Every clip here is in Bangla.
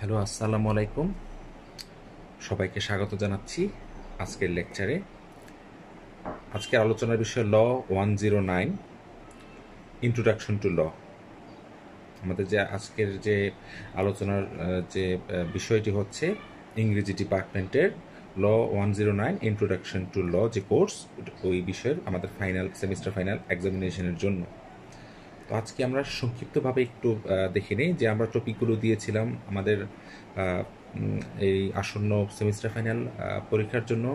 হ্যালো আসসালামু আলাইকুম সবাইকে স্বাগত জানাচ্ছি আজকের লেকচারে আজকের আলোচনার বিষয় law one zero nine introduction to law আমাদের যে আজকের যে আলোচনার যে বিষয়টি হচ্ছে ইংরেজি ডিপার্টমেন্টের law one zero nine introduction to law যে কোর্স ওই বিষয়ের আমাদের ফাইনাল সেমিস্টার ফাইনাল এক্সামিনেশনের জন্য তো আজকে আমরা সংক্ষিপ্তভাবে একটু দেখে নিই যে আমরা টপিকগুলো দিয়েছিলাম আমাদের এই আসন্ন সেমিস্টার ফাইনাল পরীক্ষার জন্য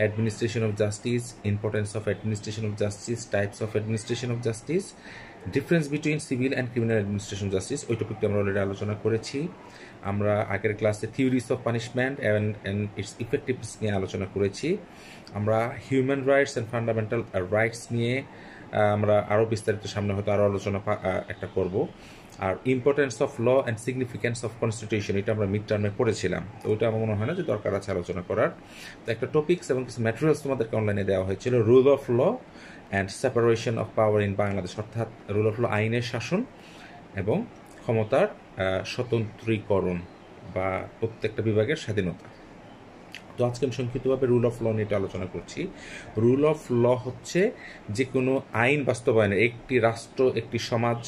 administration of justice importance of administration of justice types of administration of justice difference between civil and criminal administration justice ওই টপিকটা আমরা অলরেডি আলোচনা করেছি আমরা আগের ক্লাসে theories of punishment and and its effectives নিয়ে আলোচনা করেছি আমরা human rights and fundamental rights নিয়ে আমরা আরও বিস্তারিত সামনে হয়তো আরও আলোচনা একটা করব আর importance of law and significance of constitution এটা আমরা মিড টার্মে পড়েছিলাম তো ওইটা আমার মনে হয় না যে দরকার আছে আলোচনা করার তো একটা টপিকস এবং কিছু ম্যাটেরিয়ালস তোমাদেরকে অনলাইনে দেওয়া হয়েছিল rule of law and separation of power in Bangladesh অর্থাৎ রুল অফ ল আইনের শাসন এবং ক্ষমতার স্বতন্ত্রীকরণ বা প্রত্যেকটা বিভাগের স্বাধীনতা তো আজকে আমি সংক্ষিপ্তভাবে রুল অফ ল নিয়ে আলোচনা করছি রুল অফ ল হচ্ছে যে কোনো আইন বাস্তবায়নে একটি রাষ্ট্র একটি সমাজ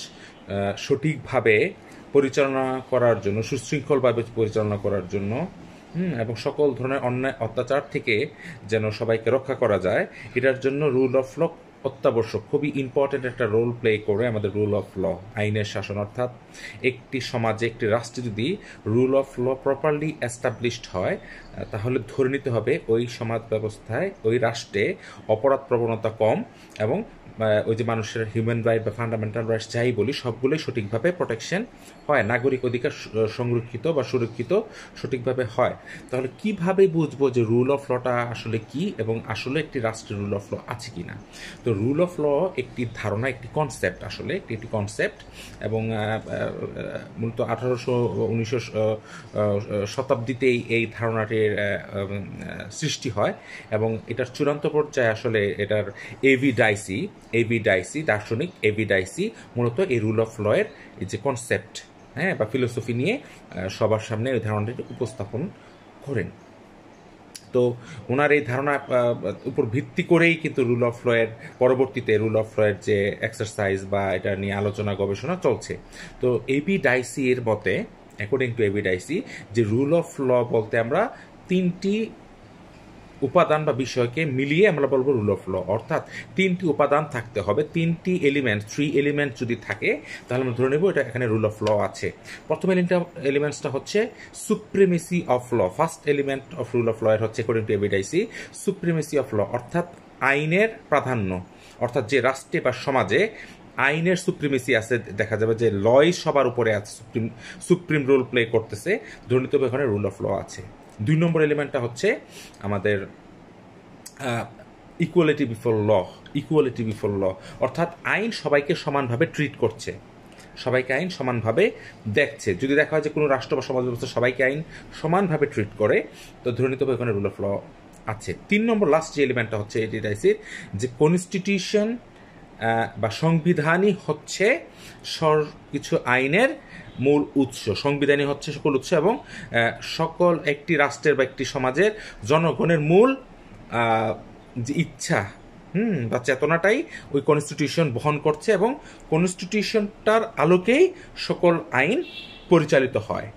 সঠিকভাবে পরিচালনা করার জন্য সুশৃঙ্খলভাবে পরিচালনা করার জন্য এবং সকল ধরনের অন্যায় অত্যাচার থেকে যেন সবাইকে রক্ষা করা যায় এটার জন্য রুল অফ ল অত্যাবশ্যক খুবই ইম্পর্ট্যান্ট একটা রোল প্লে করে আমাদের রুল অফ ল আইনের শাসন অর্থাৎ একটি সমাজে একটি রাষ্ট্রে যদি rule of law properly established হয় তাহলে ধরে নিতে হবে ওই সমাজ ব্যবস্থায় ওই রাষ্ট্রে অপরাধ প্রবণতা কম এবং ওই যে মানুষের হিউম্যান রাইট বা ফান্ডামেন্টাল রাইটস যাই বলি সবগুলোই সঠিকভাবে প্রোটেকশন হয় নাগরিক অধিকার সংরক্ষিত বা সুরক্ষিত সঠিকভাবে হয় তাহলে কিভাবে বুঝবো যে রুল অফ লটা আসলে কি এবং আসলে একটি রাষ্ট্রের রুল অফ ল আছে কি না তো রুল অফ ল একটি ধারণা একটি কনসেপ্ট আসলে একটি একটি কনসেপ্ট এবং মূলত আঠারোশো উনিশশো শতাব্দীতেই এই ধারণাটির সৃষ্টি হয় এবং এটার চূড়ান্ত পর্যায়ে আসলে এটার এভি ডাইসি এভি ডাইসি দার্শনিক এভি ডাইসি মূলত এই রুল অফ লয়ের যে কনসেপ্ট হ্যাঁ বা ফিলোসফি নিয়ে সবার সামনে ওই ধারণাটি উপস্থাপন করেন তো ওনার এই ধারণা উপর ভিত্তি করেই কিন্তু রুল অফ লয়ের পরবর্তীতে রুল অফ লয়ের যে এক্সারসাইজ বা এটা নিয়ে আলোচনা গবেষণা চলছে তো এবি ডাইসি এর মতে অ্যাকর্ডিং টু এবি ডাইসি যে রুল অফ ল বলতে আমরা তিনটি উপাদান বা বিষয়কে মিলিয়ে আমরা বলবো রুল অফ ল অর্থাৎ তিনটি উপাদান থাকতে হবে তিনটি এলিমেন্ট থ্রি এলিমেন্ট যদি থাকে তাহলে আমরা ধরে নেব এটা এখানে রুল অফ ল আছে প্রথম এলিমেন্টসটা হচ্ছে supremacy of law first element of rule of law এর হচ্ছে according to A V Dicey supremacy of law অর্থাৎ আইনের প্রাধান্য অর্থাৎ যে রাষ্ট্রে বা সমাজে আইনের সুপ্রিমেসি আছে দেখা যাবে যে লয় সবার উপরে আছে সুপ্রিম সুপ্রিম রোল প্লে করতেছে ধরে এখানে রুল অফ ল আছে দুই নম্বর এলিমেন্টটা হচ্ছে আমাদের equality before law equality before law অর্থাৎ আইন সবাইকে সমানভাবে ট্রিট করছে সবাইকে আইন সমানভাবে দেখছে যদি দেখা হয় যে কোনো রাষ্ট্র বা সমাজ ব্যবস্থা সবাইকে আইন সমানভাবে ট্রিট করে তো ধরে নিতে হবে এখানে রুল অফ ল আছে তিন নম্বর লাস্ট যে এলিমেন্টটা হচ্ছে এটি রাইসির যে কনস্টিটিউশন বা সংবিধানই হচ্ছে সর কিছু আইনের মূল উৎস সংবিধানই হচ্ছে সকল উৎস এবং সকল একটি রাষ্ট্রের বা একটি সমাজের জনগণের মূল যে ইচ্ছা হুম বা চেতনাটাই ওই কনস্টিটিউশন বহন করছে এবং কনস্টিটিউশনটার আলোকেই সকল আইন পরিচালিত হয়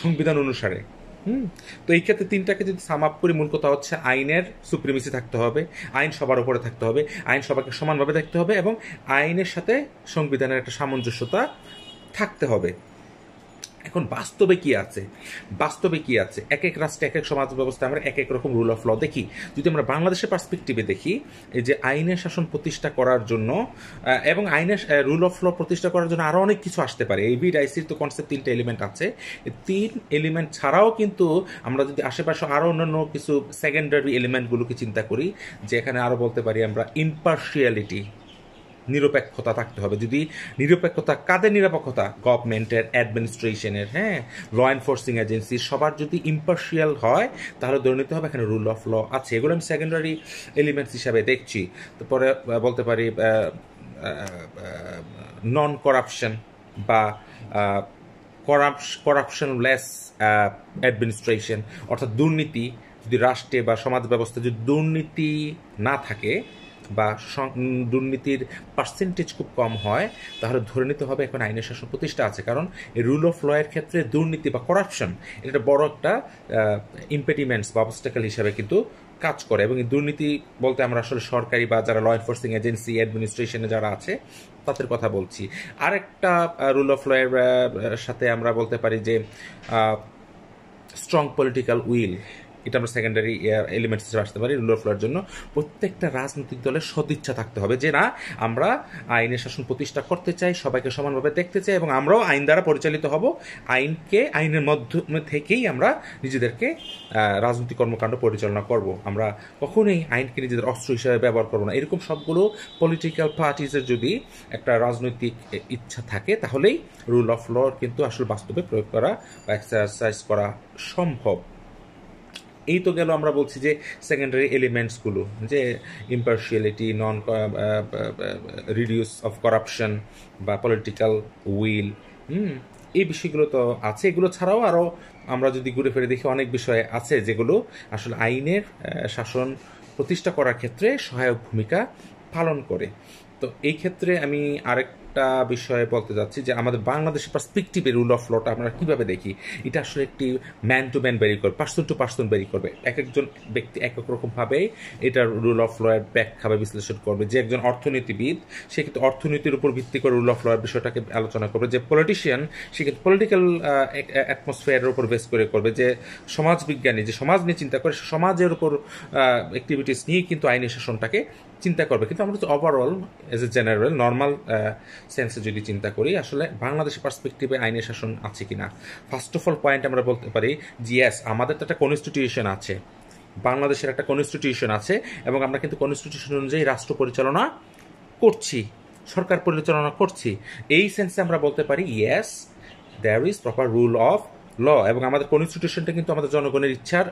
সংবিধান অনুসারে হুম তো এই ক্ষেত্রে তিনটাকে যদি সাম আপ করি মূল কথা হচ্ছে আইনের সুপ্রিমিসি থাকতে হবে আইন সবার উপরে থাকতে হবে আইন সবাইকে সমানভাবে দেখতে হবে এবং আইনের সাথে সংবিধানের একটা সামঞ্জস্যতা থাকতে হবে এখন বাস্তবে কি আছে বাস্তবে কি আছে এক এক রাষ্ট্রে এক এক সমাজ ব্যবস্থা আমরা এক এক রকম রুল অফ ল দেখি যদি আমরা বাংলাদেশের পার্সপেক্টিভে দেখি যে আইনের শাসন প্রতিষ্ঠা করার জন্য এবং আইনের রুল অফ ল প্রতিষ্ঠা করার জন্য আরও অনেক কিছু আসতে পারে এই আইসির তো কনসেপ্ট তিনটে এলিমেন্ট আছে তিন এলিমেন্ট ছাড়াও কিন্তু আমরা যদি আশেপাশে আরও অন্যান্য কিছু সেকেন্ডারি এলিমেন্টগুলোকে চিন্তা করি যে এখানে আরও বলতে পারি আমরা ইম্পার্শিয়ালিটি নিরপেক্ষতা থাকতে হবে যদি নিরপেক্ষতা কাদের নিরাপেক্ষতা গভর্নমেন্টের অ্যাডমিনিস্ট্রেশনের হ্যাঁ ল এনফোর্সিং এজেন্সি সবার যদি ইম্পার্শিয়াল হয় তাহলে ধরে নিতে হবে এখানে রুল অফ ল আছে এগুলো আমি সেকেন্ডারি এলিমেন্টস হিসাবে দেখছি তারপরে বলতে পারি নন করাপশন বা করাপশন লেস অ্যাডমিনিস্ট্রেশন অর্থাৎ দুর্নীতি যদি রাষ্ট্রে বা সমাজ ব্যবস্থা যদি দুর্নীতি না থাকে বা দুর্নীতির পার্সেন্টেজ খুব কম হয় তাহলে ধরে নিতে হবে এখন আইনের শাসন প্রতিষ্ঠা আছে কারণ রুল অফ লয়ের ক্ষেত্রে দুর্নীতি বা করাপশন এটা বড় একটা ইম্পেডিমেন্টস বা অবস্টাকাল হিসাবে কিন্তু কাজ করে এবং এই দুর্নীতি বলতে আমরা আসলে সরকারি বা যারা ল এনফোর্সিং এজেন্সি অ্যাডমিনিস্ট্রেশনে যারা আছে তাদের কথা বলছি আরেকটা রুল অফ লয়ের সাথে আমরা বলতে পারি যে স্ট্রং পলিটিক্যাল উইল এটা আমরা সেকেন্ডারি এলিমেন্ট uh, হিসেবে আসতে পারি রুল অফ জন্য প্রত্যেকটা রাজনৈতিক দলের সদিচ্ছা থাকতে হবে যে না আমরা আইনের শাসন প্রতিষ্ঠা করতে চাই সবাইকে সমানভাবে দেখতে চাই এবং আমরাও আইন দ্বারা পরিচালিত হব আইনকে আইনের মাধ্যমে থেকেই আমরা নিজেদেরকে রাজনৈতিক কর্মকাণ্ড পরিচালনা করব আমরা কখনোই আইনকে নিজেদের অস্ত্র হিসেবে ব্যবহার করবো না এরকম সবগুলো পলিটিক্যাল পার্টিসের যদি একটা রাজনৈতিক ইচ্ছা থাকে তাহলেই রুল অফ ল কিন্তু আসলে বাস্তবে প্রয়োগ করা বা এক্সারসাইজ করা সম্ভব এই তো গেল আমরা বলছি যে সেকেন্ডারি এলিমেন্টসগুলো যে impartiality non reduce of corruption বা পলিটিক্যাল উইল এই বিষয়গুলো তো আছে এগুলো ছাড়াও আরও আমরা যদি ঘুরে ফিরে দেখি অনেক বিষয় আছে যেগুলো আসলে আইনের শাসন প্রতিষ্ঠা করার ক্ষেত্রে সহায়ক ভূমিকা পালন করে তো এই ক্ষেত্রে আমি আরেক একটা বিষয়ে বলতে যাচ্ছি যে আমাদের বাংলাদেশের পার্সপেক্টিভে রুল অফ লটা আমরা কীভাবে দেখি এটা আসলে একটি ম্যান টু ম্যান ব্যারি করবে পার্সন টু পার্সন ব্যারি করবে এক একজন ব্যক্তি এক এক রকমভাবে এটা রুল অফ লয়ের ব্যাখ্যা বা বিশ্লেষণ করবে যে একজন অর্থনীতিবিদ সে কিন্তু অর্থনীতির উপর ভিত্তি করে রুল অফ লয়ের বিষয়টাকে আলোচনা করবে যে পলিটিশিয়ান সে কিন্তু পলিটিক্যাল অ্যাটমসফিয়ারের উপর বেস করে করবে যে সমাজবিজ্ঞানী যে সমাজ নিয়ে চিন্তা করে সমাজের উপর অ্যাক্টিভিটিস নিয়ে কিন্তু আইনি শাসনটাকে চিন্তা করবে কিন্তু আমরা তো overall as a general normal সেন্সে যদি চিন্তা করি আসলে বাংলাদেশের পার্সপেক্টিভে আইনের শাসন আছে কি না ফার্স্ট অফ অল পয়েন্ট আমরা বলতে পারি জিএস আমাদের তো একটা কনস্টিটিউশন আছে বাংলাদেশের একটা কনস্টিটিউশন আছে এবং আমরা কিন্তু কনস্টিটিউশন অনুযায়ী রাষ্ট্র পরিচালনা করছি সরকার পরিচালনা করছি এই সেন্সে আমরা বলতে পারি yes there is proper rule of law এবং আমাদের কনস্টিটিউশনটা কিন্তু আমাদের জনগণের ইচ্ছার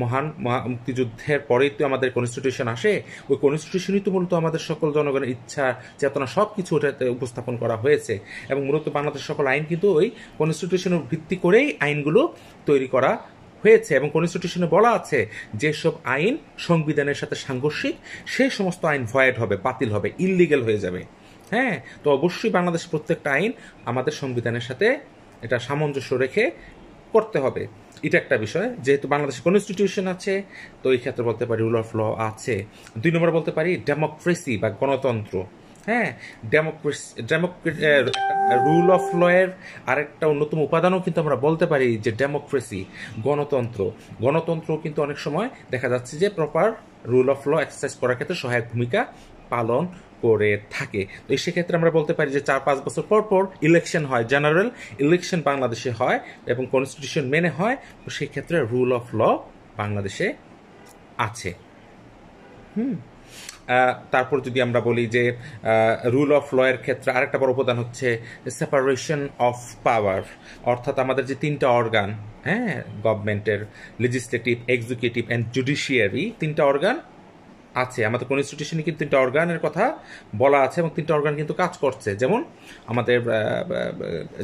মহান মুক্তিযুদ্ধের পরেই তো আমাদের কনস্টিটিউশন আসে ওই কনস্টিটিউশনই তো মূলত আমাদের সকল জনগণের ইচ্ছা চেতনা সব কিছু ওটাতে উপস্থাপন করা হয়েছে এবং মূলত বাংলাদেশ সকল আইন কিন্তু ওই কনস্টিটিউশনের ভিত্তি করেই আইনগুলো তৈরি করা হয়েছে এবং কনস্টিটিউশনে বলা আছে যেসব আইন সংবিধানের সাথে সাংঘর্ষিক সেই সমস্ত আইন ভয়েড হবে বাতিল হবে ইললিগেল হয়ে যাবে হ্যাঁ তো অবশ্যই বাংলাদেশ প্রত্যেকটা আইন আমাদের সংবিধানের সাথে এটা সামঞ্জস্য রেখে করতে হবে এটা একটা বিষয় যেহেতু বাংলাদেশে কনস্টিটিউশন আছে তো এই ক্ষেত্রে বলতে পারি রুল অফ ল আছে দুই নম্বর বলতে পারি ডেমোক্রেসি বা গণতন্ত্র হ্যাঁ ডেমোক্রেসি রুল অফ লয়ের আরেকটা অন্যতম উপাদানও কিন্তু আমরা বলতে পারি যে ডেমোক্রেসি গণতন্ত্র গণতন্ত্র কিন্তু অনেক সময় দেখা যাচ্ছে যে proper rule of law exercise করার ক্ষেত্রে সহায়ক ভূমিকা পালন করে থাকে তো সেক্ষেত্রে আমরা বলতে পারি যে চার পাঁচ বছর পর পর ইলেকশন হয় জেনারেল ইলেকশন বাংলাদেশে হয় এবং কনস্টিটিউশন মেনে হয় তো সেক্ষেত্রে রুল অফ ল বাংলাদেশে আছে হুম তারপর যদি আমরা বলি যে রুল অফ লয়ের ক্ষেত্রে আরেকটা বড় উপাদান হচ্ছে সেপারেশন অফ পাওয়ার অর্থাৎ আমাদের যে তিনটা অর্গান হ্যাঁ গভর্নমেন্টের লেজিসলেটিভ এক্সিকিউটিভ অ্যান্ড জুডিশিয়ারি তিনটা অর্গান আছে আমাদের কোনো ইনস্টিটিউশনে কিন্তু তিনটা অর্গানের কথা বলা আছে এবং তিনটা অর্গান কিন্তু কাজ করছে যেমন আমাদের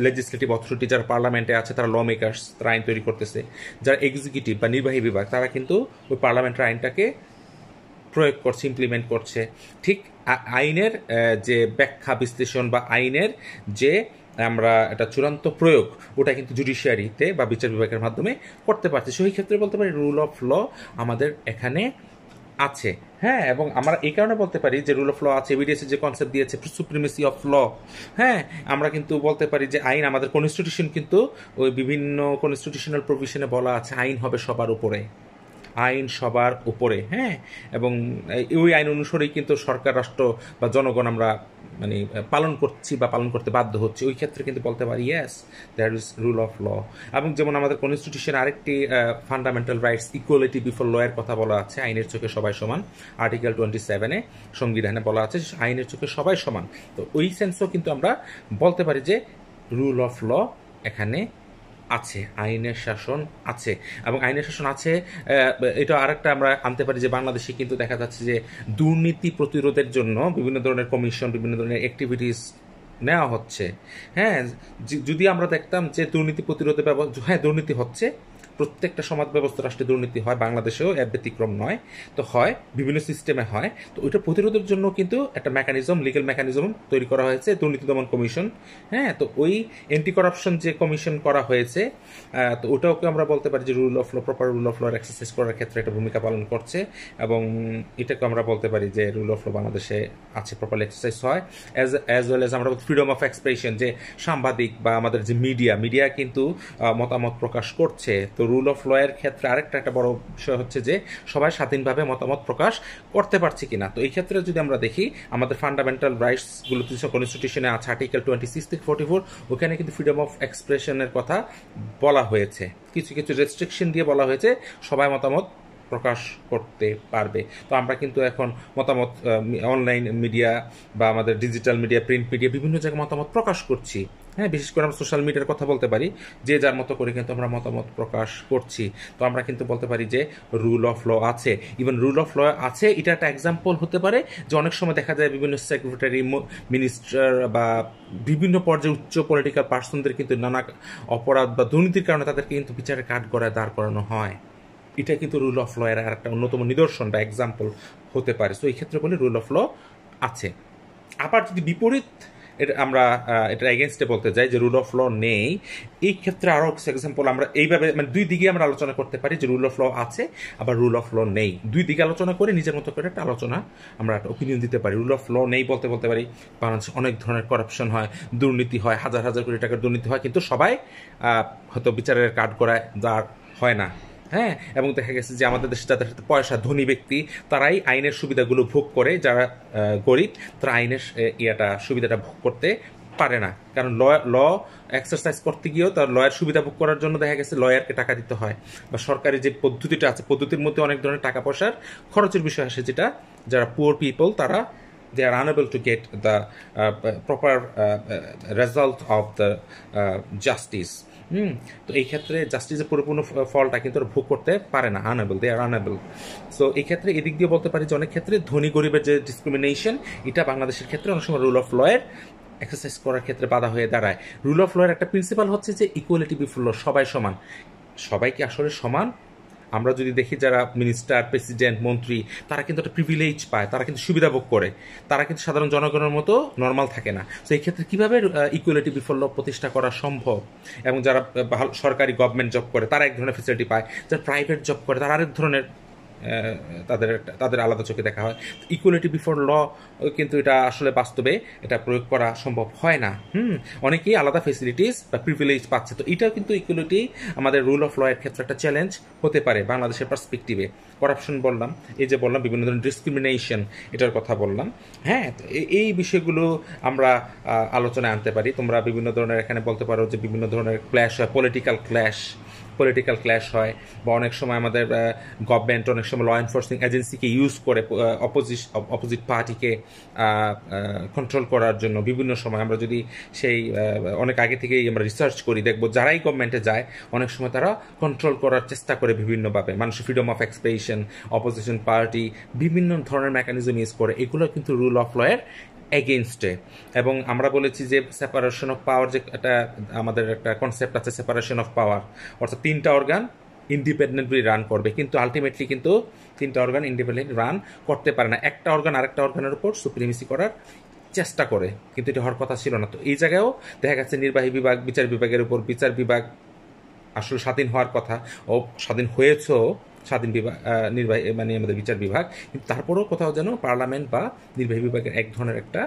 লেজিসলেটিভ অথরিটি যারা পার্লামেন্টে আছে তারা ল মেকার্স তারা আইন তৈরি করতেছে যারা এক্সিকিউটিভ বা নির্বাহী বিভাগ তারা কিন্তু ওই পার্লামেন্টের আইনটাকে প্রয়োগ করছে ইমপ্লিমেন্ট করছে ঠিক আইনের যে ব্যাখ্যা বিশ্লেষণ বা আইনের যে আমরা এটা চূড়ান্ত প্রয়োগ ওটা কিন্তু জুডিশিয়ারিতে বা বিচার বিভাগের মাধ্যমে করতে পারছি সেই ক্ষেত্রে বলতে পারি রুল অফ ল আমাদের এখানে আছে হ্যাঁ এবং আমরা এই কারণে বলতে পারি যে রুল অফ ল আছে এবিডিএসের যে কনসেপ্ট দিয়েছে সুপ্রিমেসি অফ ল হ্যাঁ আমরা কিন্তু বলতে পারি যে আইন আমাদের কনস্টিটিউশন কিন্তু ওই বিভিন্ন কনস্টিটিউশনাল প্রভিশনে বলা আছে আইন হবে সবার উপরে আইন সবার উপরে হ্যাঁ এবং ওই আইন অনুসারেই কিন্তু সরকার রাষ্ট্র বা জনগণ আমরা মানে পালন করছি বা পালন করতে বাধ্য হচ্ছে ওই ক্ষেত্রে কিন্তু বলতে পারি yes that is rule of law এবং যেমন আমাদের কনস্টিটিউশন আরেকটি ফান্ডামেন্টাল রাইটস ইকুয়ালিটি বিফোর লয়ের কথা বলা আছে আইনের চোখে সবাই সমান আর্টিকেল টোয়েন্টি সেভেনে সংবিধানে বলা আছে আইনের চোখে সবাই সমান তো ওই সেন্সও কিন্তু আমরা বলতে পারি যে রুল অফ ল এখানে আছে আইনের শাসন আছে এবং আইনের শাসন আছে এটা আরেকটা আমরা আনতে পারি যে বাংলাদেশে কিন্তু দেখা যাচ্ছে যে দুর্নীতি প্রতিরোধের জন্য বিভিন্ন ধরনের কমিশন বিভিন্ন ধরনের অ্যাক্টিভিটিস নেওয়া হচ্ছে হ্যাঁ যদি আমরা দেখতাম যে দুর্নীতি প্রতিরোধের ব্যবস্থা হ্যাঁ দুর্নীতি হচ্ছে প্রত্যেকটা সমাজ ব্যবস্থা রাষ্ট্রে দুর্নীতি হয় বাংলাদেশেও এর ব্যতিক্রম নয় তো হয় বিভিন্ন সিস্টেমে হয় তো ওইটা প্রতিরোধের জন্য কিন্তু একটা মেকানিজম লিগেল মেকানিজম তৈরি করা হয়েছে দুর্নীতি দমন কমিশন হ্যাঁ তো ওই অ্যান্টি করাপশন যে কমিশন করা হয়েছে তো ওটাওকে আমরা বলতে পারি যে rule of law proper rule of লর এক্সারসাইজ করার ক্ষেত্রে একটা ভূমিকা পালন করছে এবং এটাকে আমরা বলতে পারি যে রুল অফ ল বাংলাদেশে আছে প্রপার এক্সারসাইজ হয় অ্যাজ অ্যাজ ওয়েল অ্যাজ আমরা ফ্রিডম অফ এক্সপ্রেশন যে সাংবাদিক বা আমাদের যে মিডিয়া মিডিয়া কিন্তু মতামত প্রকাশ করছে তো রুল অফ লয়ের ক্ষেত্রে আরেকটা একটা বড় বিষয় হচ্ছে যে সবাই স্বাধীনভাবে মতামত প্রকাশ করতে পারছি কিনা তো এই ক্ষেত্রে যদি আমরা দেখি আমাদের ফান্ডামেন্টাল রাইটসগুলো যেসব কনস্টিটিউশনে আছে আর্টিকেল টোয়েন্টি সিক্স থেকে ফোর্টি ফোর ওখানে কিন্তু ফ্রিডম অফ এক্সপ্রেশনের কথা বলা হয়েছে কিছু কিছু রেস্ট্রিকশন দিয়ে বলা হয়েছে সবাই মতামত প্রকাশ করতে পারবে তো আমরা কিন্তু এখন মতামত অনলাইন মিডিয়া বা আমাদের ডিজিটাল মিডিয়া প্রিন্ট মিডিয়া বিভিন্ন জায়গায় মতামত প্রকাশ করছি হ্যাঁ বিশেষ করে আমরা সোশ্যাল মিডিয়ার কথা বলতে পারি যে যার মতো করে কিন্তু আমরা মতামত প্রকাশ করছি তো আমরা কিন্তু বলতে পারি যে রুল অফ ল আছে ইভেন রুল অফ ল আছে এটা একটা এক্সাম্পল হতে পারে যে অনেক সময় দেখা যায় বিভিন্ন সেক্রেটারি মিনিস্টার বা বিভিন্ন পর্যায়ে উচ্চ পলিটিক্যাল পার্সনদের কিন্তু নানা অপরাধ বা দুর্নীতির কারণে তাদেরকে কিন্তু বিচারের কাঠ গড়ায় দাঁড় করানো হয় এটা কিন্তু রুল অফ ল এর একটা অন্যতম নিদর্শন বা এক্সাম্পল হতে পারে সো এই ক্ষেত্রে বলে রুল অফ ল আছে আবার যদি বিপরীত এটা আমরা এটা এগেনস্টে বলতে যাই যে রুল অফ ল নেই এই ক্ষেত্রে আরও এক্সাম্পল আমরা এইভাবে মানে দুই দিকে আমরা আলোচনা করতে পারি যে রুল অফ ল আছে আবার রুল অফ ল নেই দুই দিকে আলোচনা করে নিজের মতো করে একটা আলোচনা আমরা একটা ওপিনিয়ন দিতে পারি রুল অফ ল নেই বলতে বলতে পারি বাংলাদেশে অনেক ধরনের করাপশন হয় দুর্নীতি হয় হাজার হাজার কোটি টাকার দুর্নীতি হয় কিন্তু সবাই হয়তো বিচারের কার্ড করায় যা হয় না হ্যাঁ এবং দেখা গেছে যে আমাদের দেশে যাদের সাথে পয়সা ধনী ব্যক্তি তারাই আইনের সুবিধাগুলো ভোগ করে যারা গরিব তারা আইনের ইয়াটা সুবিধাটা ভোগ করতে পারে না কারণ ল ল এক্সারসাইজ করতে গিয়েও তার লয়ের সুবিধা ভোগ করার জন্য দেখা গেছে লয়ারকে টাকা দিতে হয় বা সরকারি যে পদ্ধতিটা আছে পদ্ধতির মধ্যে অনেক ধরনের টাকা পয়সার খরচের বিষয় আসে যেটা যারা পুয়ার পিপল তারা they are unable to get the proper result of the justice hmm তো এই ক্ষেত্রে জাস্টিসের পরিপূর্ণ ফলটা কিন্তু ওরা ভোগ করতে পারে না unable they are unable so এই ক্ষেত্রে এদিক দিয়ে বলতে পারি যে অনেক ক্ষেত্রে ধনী গরিবের যে ডিসক্রিমিনেশন এটা বাংলাদেশের ক্ষেত্রে অনেক সময় রুল অফ লয়ের এক্সারসাইজ করার ক্ষেত্রে বাধা হয়ে দাঁড়ায় রুল অফ লয়ের একটা প্রিন্সিপাল হচ্ছে যে ইকুয়ালিটি বিফুল্ল সবাই সমান সবাইকে আসলে সমান আমরা যদি দেখি যারা মিনিস্টার প্রেসিডেন্ট মন্ত্রী তারা কিন্তু একটা প্রিভিলেজ পায় তারা কিন্তু সুবিধা ভোগ করে তারা কিন্তু সাধারণ জনগণের মতো নর্মাল থাকে না তো এই ক্ষেত্রে কীভাবে ইকুয়ালিটি বিফল্য প্রতিষ্ঠা করা সম্ভব এবং যারা সরকারি গভর্নমেন্ট জব করে তারা এক ধরনের ফেসিলিটি পায় যারা প্রাইভেট জব করে তারা আরেক ধরনের তাদের তাদের আলাদা চোখে দেখা হয় ইকুয়ালিটি বিফোর ল কিন্তু এটা আসলে বাস্তবে এটা প্রয়োগ করা সম্ভব হয় না হুম অনেকেই আলাদা ফেসিলিটিস বা প্রিভিলেজ পাচ্ছে তো এটাও কিন্তু ইকুয়ালিটি আমাদের রুল অফ লয়ের ক্ষেত্রে একটা চ্যালেঞ্জ হতে পারে বাংলাদেশের পার্সপেক্টিভে করাপশন বললাম এই যে বললাম বিভিন্ন ধরনের ডিসক্রিমিনেশন এটার কথা বললাম হ্যাঁ এই বিষয়গুলো আমরা আলোচনায় আনতে পারি তোমরা বিভিন্ন ধরনের এখানে বলতে পারো যে বিভিন্ন ধরনের ক্ল্যাশ হয় পলিটিক্যাল ক্ল্যাশ পলিটিক্যাল ক্ল্যাশ হয় বা অনেক সময় আমাদের গভর্নমেন্ট অনেক সময় ল এনফোর্সিং এজেন্সিকে ইউজ করে অপোজিট অপোজিট পার্টিকে কন্ট্রোল করার জন্য বিভিন্ন সময় আমরা যদি সেই অনেক আগে থেকেই আমরা রিসার্চ করি দেখবো যারাই গভর্নমেন্টে যায় অনেক সময় তারা কন্ট্রোল করার চেষ্টা করে বিভিন্নভাবে মানুষের freedom of expression opposition party বিভিন্ন ধরনের মেকানিজম ইউজ করে এগুলো কিন্তু রুল অফ লয়ের এগেনস্টে এবং আমরা বলেছি যে সেপারেশন অফ পাওয়ার যে একটা আমাদের একটা কনসেপ্ট আছে সেপারেশন অফ পাওয়ার অর্থাৎ তিনটা অর্গান ইন্ডিপেন্ডেন্টলি রান করবে কিন্তু আলটিমেটলি কিন্তু তিনটা অর্গান ইন্ডিপেন্ডেন্ট রান করতে পারে না একটা অর্গান আরেকটা অর্গানের উপর সুপ্রিমিসি করার চেষ্টা করে কিন্তু এটা হওয়ার কথা ছিল না তো এই জায়গায়ও দেখা গেছে নির্বাহী বিভাগ বিচার বিভাগের উপর বিচার বিভাগ আসলে স্বাধীন হওয়ার কথা ও স্বাধীন হয়েছেও স্বাধীন বিভাগ নির্বাহী মানে আমাদের বিচার বিভাগ কিন্তু তারপরেও কোথাও যেন পার্লামেন্ট বা নির্বাহী বিভাগের এক ধরনের একটা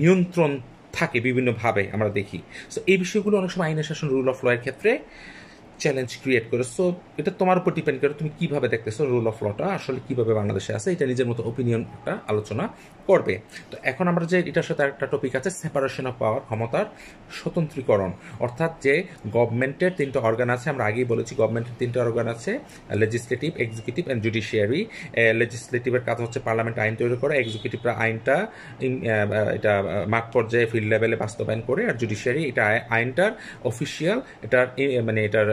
নিয়ন্ত্রণ থাকে বিভিন্নভাবে আমরা দেখি সো এই বিষয়গুলো অনেক সময় আইনের শাসন রুল অফ লয়ের ক্ষেত্রে চ্যালেঞ্জ ক্রিয়েট করে সো এটা তোমার উপর ডিপেন্ড করে তুমি কীভাবে দেখতেছো রুল অফ লটা আসলে কীভাবে বাংলাদেশে আছে এটা নিজের মতো একটা আলোচনা করবে তো এখন আমরা যে এটার সাথে একটা টপিক আছে সেপারেশন অফ পাওয়ার ক্ষমতার স্বতন্ত্রীকরণ অর্থাৎ যে গভর্নমেন্টের তিনটা অর্গান আছে আমরা আগেই বলেছি গভর্নমেন্টের তিনটা অর্গান আছে লেজিসলেটিভ এক্সিকিউটিভ অ্যান্ড জুডিশিয়ারি লেজিসলেটিভের কাজ হচ্ছে পার্লামেন্ট আইন তৈরি করা এক্সিকিউটিভরা আইনটা এটা মাঠ পর্যায়ে ফিল্ড লেভেলে বাস্তবায়ন করে আর জুডিশিয়ারি এটা আইনটার অফিসিয়াল এটার মানে এটার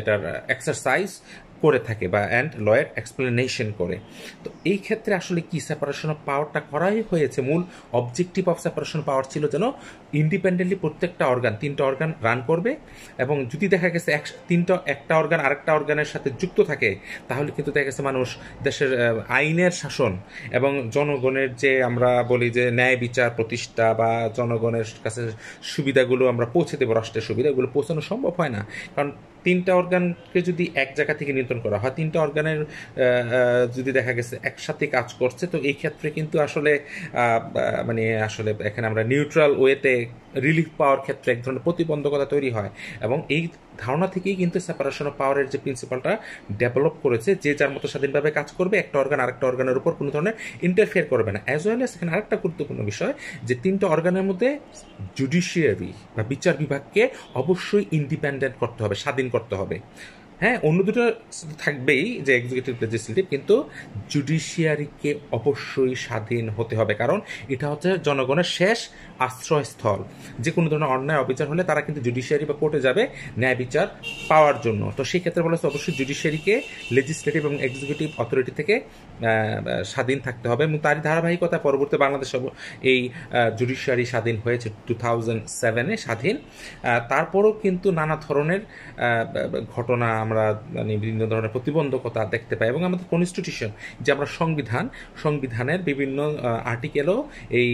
এটার এক্সারসাইজ করে থাকে বা অ্যান্ড লয়ের এক্সপ্লেনেশন করে তো এই ক্ষেত্রে আসলে কি সেপারেশন অফ পাওয়ারটা করাই হয়েছে মূল অবজেক্টিভ অফ সেপারেশন পাওয়ার ছিল যেন ইন্ডিপেন্ডেন্টলি প্রত্যেকটা অর্গান তিনটা অর্গান রান করবে এবং যদি দেখা গেছে এক তিনটা একটা অর্গান আরেকটা অর্গানের সাথে যুক্ত থাকে তাহলে কিন্তু দেখা গেছে মানুষ দেশের আইনের শাসন এবং জনগণের যে আমরা বলি যে ন্যায় বিচার প্রতিষ্ঠা বা জনগণের কাছে সুবিধাগুলো আমরা পৌঁছে দেবো রাষ্ট্রের সুবিধাগুলো পৌঁছানো সম্ভব হয় না কারণ তিনটা অর্গানকে যদি এক জায়গা থেকে নিয়ন্ত্রণ করা হয় তিনটা অর্গানের যদি দেখা গেছে একসাথে কাজ করছে তো এই ক্ষেত্রে কিন্তু আসলে মানে আসলে এখানে আমরা নিউট্রাল ওয়েতে রিলিফ পাওয়ার ক্ষেত্রে এক ধরনের প্রতিবন্ধকতা তৈরি হয় এবং এই ধারণা থেকেই কিন্তু সেপারেশন অফ পাওয়ারের যে প্রিন্সিপালটা ডেভেলপ করেছে যে যার মতো স্বাধীনভাবে কাজ করবে একটা অর্গান আরেকটা অর্গানের উপর কোনো ধরনের ইন্টারফেয়ার করবে না অ্যাজ ওয়েল এস এখানে আরেকটা গুরুত্বপূর্ণ বিষয় যে তিনটা অর্গানের মধ্যে জুডিশিয়ারি বা বিচার বিভাগকে অবশ্যই ইন্ডিপেন্ডেন্ট করতে হবে স্বাধীন করতে হবে হ্যাঁ অন্য দুটো থাকবেই যে এক্সিকিউটিভ লেজিসলেটিভ কিন্তু জুডিশিয়ারিকে অবশ্যই স্বাধীন হতে হবে কারণ এটা হচ্ছে জনগণের শেষ আশ্রয়স্থল যে কোনো ধরনের অন্যায় অবিচার হলে তারা কিন্তু জুডিশিয়ারি বা কোর্টে যাবে ন্যায় বিচার পাওয়ার জন্য তো সেই ক্ষেত্রে বলা হচ্ছে অবশ্যই জুডিশিয়ারিকে লেজিসলেটিভ এবং এক্সিকিউটিভ অথরিটি থেকে স্বাধীন থাকতে হবে এবং তারই ধারাবাহিকতা পরবর্তী বাংলাদেশ এই জুডিশিয়ারি স্বাধীন হয়েছে টু থাউজেন্ড সেভেনে স্বাধীন তারপরও কিন্তু নানা ধরনের ঘটনা আমরা মানে বিভিন্ন ধরনের প্রতিবন্ধকতা দেখতে পাই এবং আমাদের কনস্টিটিউশন যে আমরা সংবিধান সংবিধানের বিভিন্ন আর্টিকেলও এই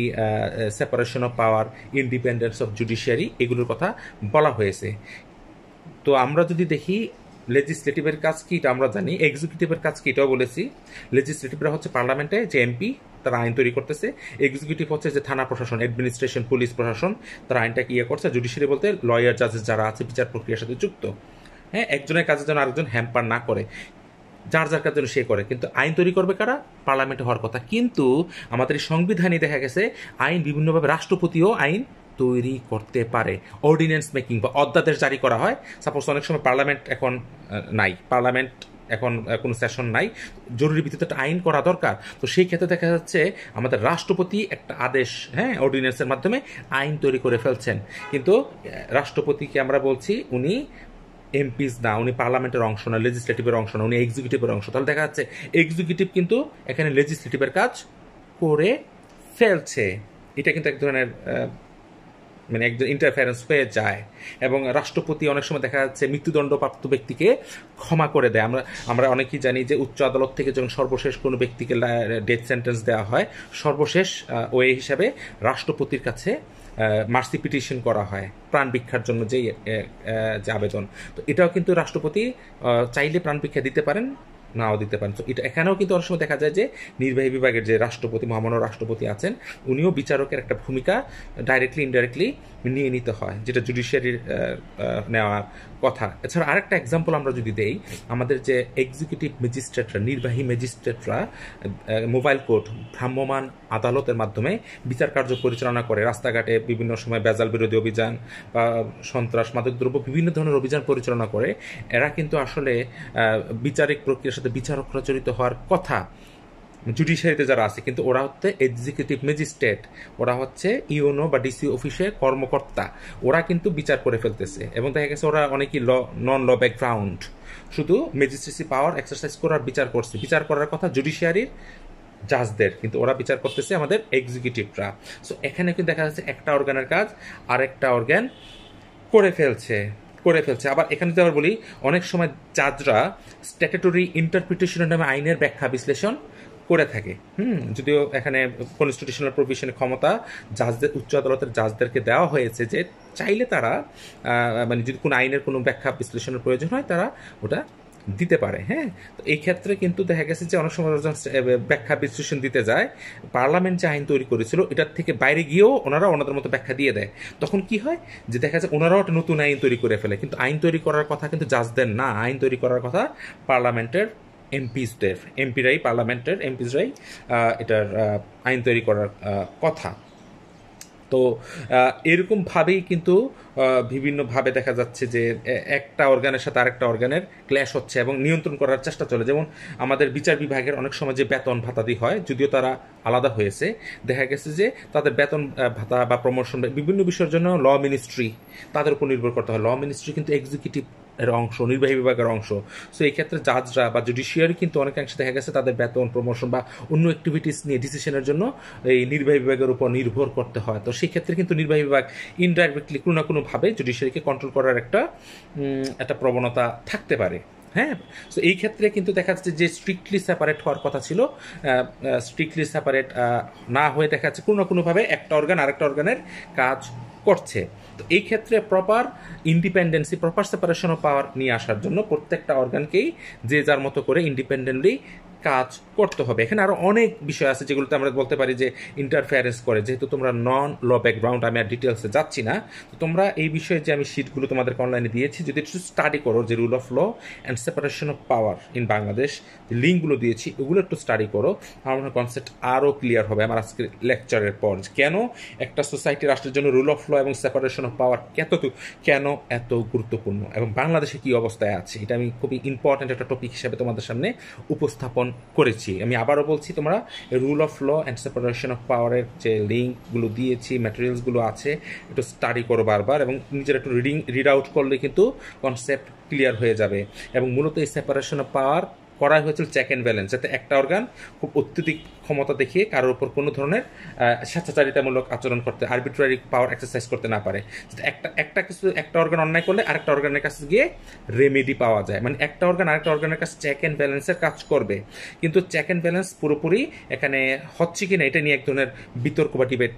separation of power independence of judiciary এগুলোর কথা বলা হয়েছে তো আমরা যদি দেখি লেজিসলেটিভের কাজ কি এটা আমরা জানি এক্সিকিউটিভের কাজ কি এটাও বলেছি লেজিসলেটিভরা হচ্ছে পার্লামেন্টে যে এমপি তারা আইন তৈরি করতেছে এক্সিকিউটিভ হচ্ছে যে থানা প্রশাসন অ্যাডমিনিস্ট্রেশন পুলিশ প্রশাসন তারা আইনটাকে ইয়ে করছে জুডিশিয়ারি বলতে লয়ার জাজেস যারা আছে বিচার প্রক্রিয়ার সাথে যুক্ত হ্যাঁ একজনের কাজে যেন আরেকজন হ্যাম্পার না করে যার যার কাজ যেন সে করে কিন্তু আইন তৈরি করবে কারা পার্লামেন্টে হওয়ার কথা কিন্তু আমাদের এই সংবিধানে দেখা গেছে আইন বিভিন্নভাবে রাষ্ট্রপতিও আইন তৈরি করতে পারে অর্ডিন্যান্স মেকিং বা অধ্যাদেশ জারি করা হয় সাপোজ অনেক সময় পার্লামেন্ট এখন নাই পার্লামেন্ট এখন কোনো সেশন নাই জরুরি ভিত্তিতে একটা আইন করা দরকার তো সেই ক্ষেত্রে দেখা যাচ্ছে আমাদের রাষ্ট্রপতি একটা আদেশ হ্যাঁ অর্ডিন্যান্সের মাধ্যমে আইন তৈরি করে ফেলছেন কিন্তু রাষ্ট্রপতিকে আমরা বলছি উনি এমপিস না উনি পার্লামেন্টের অংশ না লেজিসলেটিভের অংশ না উনি এক্সিকিউটিভের অংশ তাহলে দেখা যাচ্ছে এক্সিকিউটিভ কিন্তু এখানে লেজিসলেটিভের কাজ করে ফেলছে এটা কিন্তু এক ধরনের মানে একজন ইন্টারফারেন্স হয়ে যায় এবং রাষ্ট্রপতি অনেক সময় দেখা যাচ্ছে মৃত্যুদণ্ডপ্রাপ্ত ব্যক্তিকে ক্ষমা করে দেয় আমরা আমরা অনেকেই জানি যে উচ্চ আদালত থেকে যখন সর্বশেষ কোনো ব্যক্তিকে ডেথ সেন্টেন্স দেওয়া হয় সর্বশেষ ওয়ে হিসাবে রাষ্ট্রপতির কাছে মার্সি পিটিশন করা হয় প্রাণ ভিক্ষার জন্য যেই যে আবেদন তো এটাও কিন্তু রাষ্ট্রপতি চাইলে প্রাণ ভিক্ষা দিতে পারেন নাও দিতে পারেন তো এটা এখানেও কিন্তু অনেক সময় দেখা যায় যে নির্বাহী বিভাগের যে রাষ্ট্রপতি মহামান্য রাষ্ট্রপতি আছেন উনিও বিচারকের একটা ভূমিকা ডাইরেক্টলি ইনডাইরেক্টলি নিয়ে নিতে হয় যেটা জুডিশিয়ারির নেওয়া কথা এছাড়া আরেকটা এক্সাম্পল আমরা যদি দেই আমাদের যে এক্সিকিউটিভ ম্যাজিস্ট্রেটরা নির্বাহী ম্যাজিস্ট্রেটরা মোবাইল কোর্ট ভ্রাম্যমান আদালতের মাধ্যমে বিচার কার্য পরিচালনা করে রাস্তাঘাটে বিভিন্ন সময় বেজাল বিরোধী অভিযান বা সন্ত্রাস মাদকদ্রব্য বিভিন্ন ধরনের অভিযান পরিচালনা করে এরা কিন্তু আসলে বিচারিক প্রক্রিয়ার সাথে বিচারকরা জড়িত হওয়ার কথা জুডিশিয়ারিতে যারা আছে কিন্তু ওরা হচ্ছে এক্সিকিউটিভ ম্যাজিস্ট্রেট ওরা হচ্ছে ইউনো বা ডিসি অফিসের কর্মকর্তা ওরা কিন্তু বিচার করে ফেলতেছে এবং দেখা গেছে ওরা অনেকই ল নন ল ব্যাকগ্রাউন্ড শুধু ম্যাজিস্ট্রেসি পাওয়ার এক্সারসাইজ করার বিচার করছে বিচার করার কথা জুডিশিয়ারির জাজদের কিন্তু ওরা বিচার করতেছে আমাদের এক্সিকিউটিভরা সো এখানে কিন্তু দেখা যাচ্ছে একটা অর্গানের কাজ আরেকটা অর্গান করে ফেলছে করে ফেলছে আবার এখানে যদি আবার বলি অনেক সময় জাজরা স্ট্যাটেটরি ইন্টারপ্রিটেশনের নামে আইনের ব্যাখ্যা বিশ্লেষণ করে থাকে হুম যদিও এখানে কনস্টিটিউশনাল প্রভিশনের ক্ষমতা জাজদের উচ্চ আদালতের জাজদেরকে দেওয়া হয়েছে যে চাইলে তারা মানে যদি কোনো আইনের কোনো ব্যাখ্যা বিশ্লেষণের প্রয়োজন হয় তারা ওটা দিতে পারে হ্যাঁ তো এই ক্ষেত্রে কিন্তু দেখা গেছে যে অনেক সময় ব্যাখ্যা বিশ্লেষণ দিতে যায় পার্লামেন্ট যে আইন তৈরি করেছিল এটার থেকে বাইরে গিয়েও ওনারা ওনাদের মতো ব্যাখ্যা দিয়ে দেয় তখন কি হয় যে দেখা যায় ওনারাও একটা নতুন আইন তৈরি করে ফেলে কিন্তু আইন তৈরি করার কথা কিন্তু জাজদের না আইন তৈরি করার কথা পার্লামেন্টের এমপিসদের এমপিরাই পার্লামেন্টের এমপিসরাই এটার আইন তৈরি করার কথা তো এরকমভাবেই কিন্তু বিভিন্নভাবে দেখা যাচ্ছে যে একটা অর্গানের সাথে আরেকটা অর্গানের ক্ল্যাশ হচ্ছে এবং নিয়ন্ত্রণ করার চেষ্টা চলে যেমন আমাদের বিচার বিভাগের অনেক সময় যে বেতন ভাতাদি হয় যদিও তারা আলাদা হয়েছে দেখা গেছে যে তাদের বেতন ভাতা বা প্রমোশন বিভিন্ন বিষয়ের জন্য ল মিনিস্ট্রি তাদের উপর নির্ভর করতে হয় ল মিনিস্ট্রি কিন্তু এক্সিকিউটিভ এর অংশ নির্বাহী বিভাগের অংশ সো এই ক্ষেত্রে জাজরা বা জুডিশিয়ারি কিন্তু অনেকাংশে দেখা গেছে তাদের বেতন প্রমোশন বা অন্য অ্যাক্টিভিটিস নিয়ে ডিসিশনের জন্য এই নির্বাহী বিভাগের উপর নির্ভর করতে হয় তো সেই ক্ষেত্রে কিন্তু নির্বাহী বিভাগ ইনডাইরেক্টলি কোনো না কোনোভাবে জুডিশিয়ারিকে কন্ট্রোল করার একটা একটা প্রবণতা থাকতে পারে হ্যাঁ তো এই ক্ষেত্রে কিন্তু দেখা যাচ্ছে যে স্ট্রিক্টলি সেপারেট হওয়ার কথা ছিল স্ট্রিক্টলি সেপারেট না হয়ে দেখা যাচ্ছে কোনো না কোনোভাবে একটা অর্গান আরেকটা অর্গানের কাজ করছে তো এই ক্ষেত্রে proper independency proper separation of power নিয়ে আসার জন্য প্রত্যেকটা অর্গানকেই যে যার মতো করে ইন্ডিপেন্ডেন্টলি কাজ করতে হবে এখানে আরও অনেক বিষয় আছে যেগুলোতে আমরা বলতে পারি যে ইন্টারফেয়ারেন্স করে যেহেতু তোমরা নন ল ব্যাকগ্রাউন্ড আমি আর ডিটেলসে যাচ্ছি না তো তোমরা এই বিষয়ে যে আমি শিটগুলো তোমাদেরকে অনলাইনে দিয়েছি যদি একটু স্টাডি করো যে rule of law and separation of power in Bangladesh যে লিঙ্কগুলো দিয়েছি ওগুলো একটু স্টাডি করো আমার কনসেপ্ট আরও ক্লিয়ার হবে আমার আজকের লেকচারের পর কেন একটা সোসাইটি রাষ্ট্রের জন্য রুল অফ ল এবং সেপারেশন অফ পাওয়ার কেত কেন এত গুরুত্বপূর্ণ এবং বাংলাদেশে কি অবস্থায় আছে এটা আমি খুবই ইম্পর্ট্যান্ট একটা টপিক হিসেবে তোমাদের সামনে উপস্থাপন করেছি আমি আবারও বলছি তোমরা rule of law and separation of পাওয়ারের যে লিঙ্কগুলো দিয়েছি ম্যাটেরিয়ালসগুলো আছে একটু স্টাডি করো বারবার এবং নিজের একটু রিডিং রিড আউট করলে কিন্তু কনসেপ্ট ক্লিয়ার হয়ে যাবে এবং মূলত এই সেপারেশন অফ পাওয়ার করা হয়েছিল চেক অ্যান্ড ব্যালেন্স যাতে একটা অর্গান খুব অত্যধিক ক্ষমতা দেখিয়ে কারোর উপর কোনো ধরনের স্বেচ্ছাচারিতামূলক আচরণ করতে আরবিট্রারি পাওয়ার এক্সারসাইজ করতে না পারে একটা একটা কিছু একটা অর্গান অন্যায় করলে আরেকটা অর্গানের কাছে গিয়ে রেমেডি পাওয়া যায় মানে একটা অর্গান আরেকটা অর্গানের কাছে চেক অ্যান্ড ব্যালেন্সের কাজ করবে কিন্তু চেক অ্যান্ড ব্যালেন্স পুরোপুরি এখানে হচ্ছে কি না এটা নিয়ে এক ধরনের বিতর্ক বা ডিবেট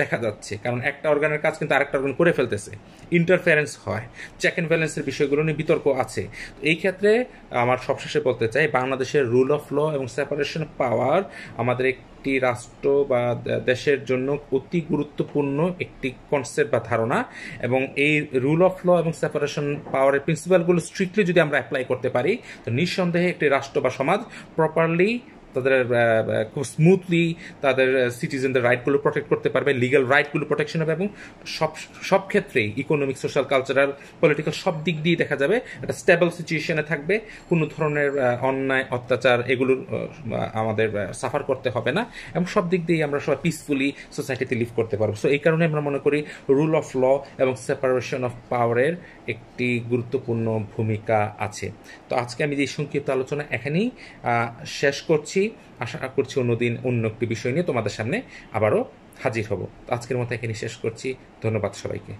দেখা যাচ্ছে কারণ একটা অর্গানের কাজ কিন্তু আরেকটা অর্গান করে ফেলতেছে ইন্টারফেরেন্স হয় চেক অ্যান্ড ব্যালেন্সের বিষয়গুলো নিয়ে বিতর্ক আছে এই ক্ষেত্রে আমার সবশেষে বলতে চাই বাংলাদেশের রুল অফ ল এবং সেপারেশন পাওয়ার আমাদের একটি রাষ্ট্র বা দেশের জন্য অতি গুরুত্বপূর্ণ একটি কনসেপ্ট বা ধারণা এবং এই রুল অফ ল এবং সেপারেশন পাওয়ারের প্রিন্সিপালগুলো স্ট্রিক্টলি যদি আমরা অ্যাপ্লাই করতে পারি তো নিঃসন্দেহে একটি রাষ্ট্র বা সমাজ প্রপারলি তাদের খুব স্মুথলি তাদের সিটিজেনদের রাইটগুলো প্রোটেক্ট করতে পারবে লিগাল রাইটগুলো প্রোটেকশন হবে এবং সব সব ক্ষেত্রেই ইকোনমিক সোশ্যাল কালচারাল পলিটিক্যাল সব দিক দিয়ে দেখা যাবে একটা স্টেবল সিচুয়েশনে থাকবে কোনো ধরনের অন্যায় অত্যাচার এগুলো আমাদের সাফার করতে হবে না এবং সব দিক দিয়েই আমরা সবাই পিসফুলি সোসাইটিতে লিভ করতে পারবো সো এই কারণে আমরা মনে করি রুল অফ ল এবং সেপারেশন অফ পাওয়ারের একটি গুরুত্বপূর্ণ ভূমিকা আছে তো আজকে আমি যে সংক্ষিপ্ত আলোচনা এখানেই শেষ করছি আশা করছি অন্যদিন অন্য একটি বিষয় নিয়ে তোমাদের সামনে আবারও হাজির হব আজকের মতো এখানেই শেষ করছি ধন্যবাদ সবাইকে